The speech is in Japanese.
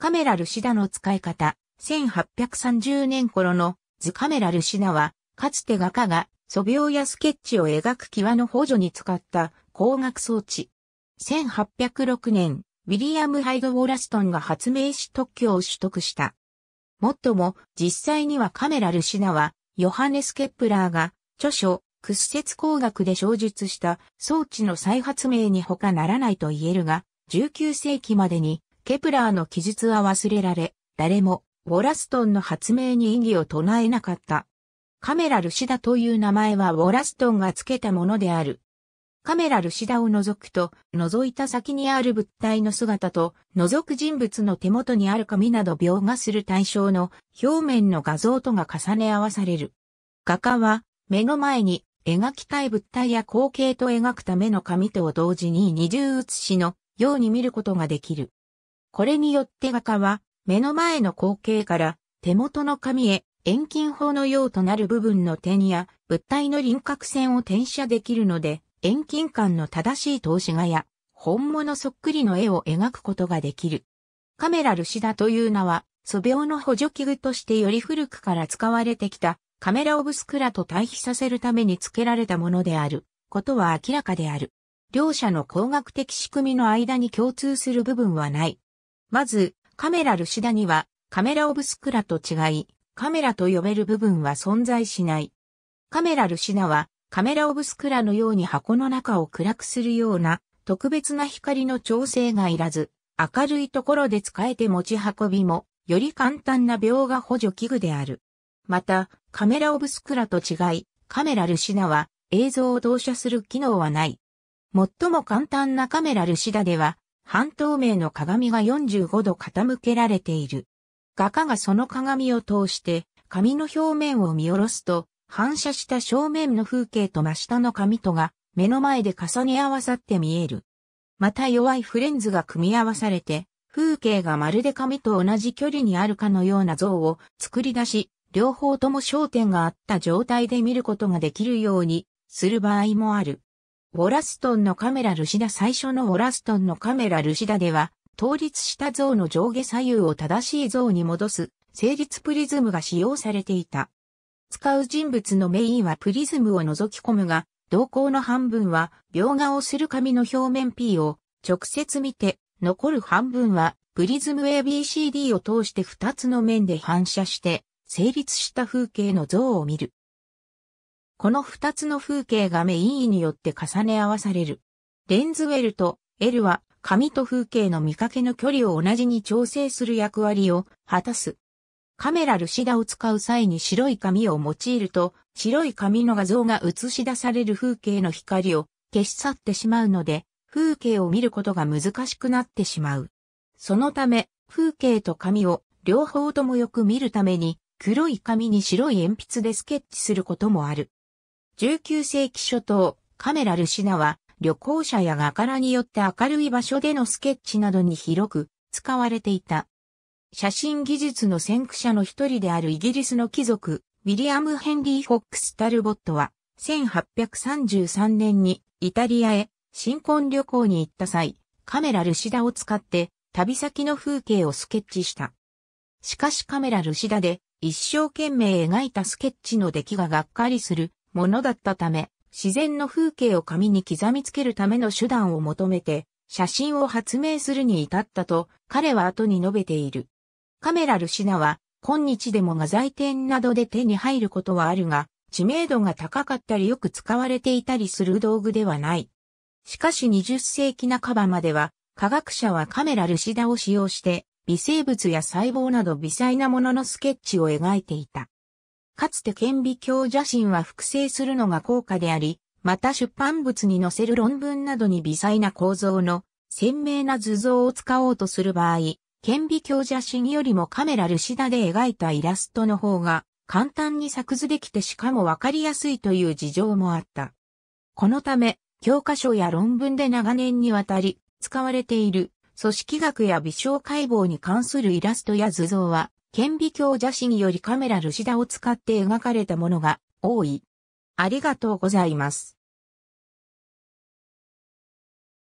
カメラルシダの使い方、1830年頃の図カメラルシダは、かつて画家が素描やスケッチを描く際の補助に使った光学装置。1806年、ウィリアム・ハイド・ウォラストンが発明し特許を取得した。もっとも、実際にはカメラルシナは、ヨハネス・ケップラーが、著書、屈折工学で小述した装置の再発明に他ならないと言えるが、19世紀までにケプラーの記述は忘れられ、誰もウォラストンの発明に異議を唱えなかった。カメラ・ルシダという名前はウォラストンが付けたものである。カメラ・ルシダを除くと、覗いた先にある物体の姿と、覗く人物の手元にある紙など描画する対象の表面の画像とが重ね合わされる。画家は、目の前に描きたい物体や光景と描くための紙とを同時に二重写しのように見ることができる。これによって画家は、目の前の光景から、手元の紙へ、遠近法のようとなる部分の点や、物体の輪郭線を転写できるので、遠近感の正しい投資画や、本物そっくりの絵を描くことができる。カメラルシダという名は、素描の補助器具としてより古くから使われてきた、カメラオブスクラと対比させるために付けられたものである、ことは明らかである。両者の光学的仕組みの間に共通する部分はない。まず、カメラルシダには、カメラオブスクラと違い、カメラと呼べる部分は存在しない。カメラルシダは、カメラオブスクラのように箱の中を暗くするような、特別な光の調整がいらず、明るいところで使えて持ち運びも、より簡単な描画補助器具である。また、カメラオブスクラと違い、カメラルシダは映像を動写する機能はない。最も簡単なカメラルシダでは、半透明の鏡が45度傾けられている。画家がその鏡を通して、紙の表面を見下ろすと、反射した正面の風景と真下の紙とが、目の前で重ね合わさって見える。また弱いフレンズが組み合わされて、風景がまるで紙と同じ距離にあるかのような像を作り出し、両方とも焦点があった状態で見ることができるようにする場合もある。ウォラストンのカメラルシダ最初のウォラストンのカメラルシダでは、倒立した像の上下左右を正しい像に戻す、成立プリズムが使用されていた。使う人物のメインはプリズムを覗き込むが、瞳孔の半分は描画をする紙の表面 P を直接見て、残る半分はプリズム ABCD を通して2つの面で反射して、成立した風景の像を見る。この二つの風景がメインによって重ね合わされる。レンズウェルと L は紙と風景の見かけの距離を同じに調整する役割を果たす。カメラルシダを使う際に白い紙を用いると、白い紙の画像が映し出される風景の光を消し去ってしまうので、風景を見ることが難しくなってしまう。そのため、風景と紙を両方ともよく見るために、黒い紙に白い鉛筆でスケッチすることもある。19世紀初頭、カメラルシナは旅行者や画家によって明るい場所でのスケッチなどに広く使われていた。写真技術の先駆者の一人であるイギリスの貴族、ウィリアム・ヘンリー・フォックス・タルボットは、1833年にイタリアへ新婚旅行に行った際、カメラルシダを使って旅先の風景をスケッチした。しかしカメラルシダで一生懸命描いたスケッチの出来ががっかりするものだったため、自然の風景を紙に刻みつけるための手段を求めて、写真を発明するに至ったと、彼は後に述べている。カメラルシナは、今日でも画材店などで手に入ることはあるが、知名度が高かったりよく使われていたりする道具ではない。しかし20世紀半ばまでは、科学者はカメラルシダを使用して、微生物や細胞など微細なもののスケッチを描いていた。かつて顕微鏡写真は複製するのが高価であり、また出版物に載せる論文などに微細な構造の鮮明な図像を使おうとする場合、顕微鏡写真よりもカメラルシダで描いたイラストの方が簡単に作図できてしかもわかりやすいという事情もあった。このため、教科書や論文で長年にわたり使われている組織学や微小解剖に関するイラストや図像は顕微鏡写真よりカメラルシダを使って描かれたものが多い。ありがとうございます。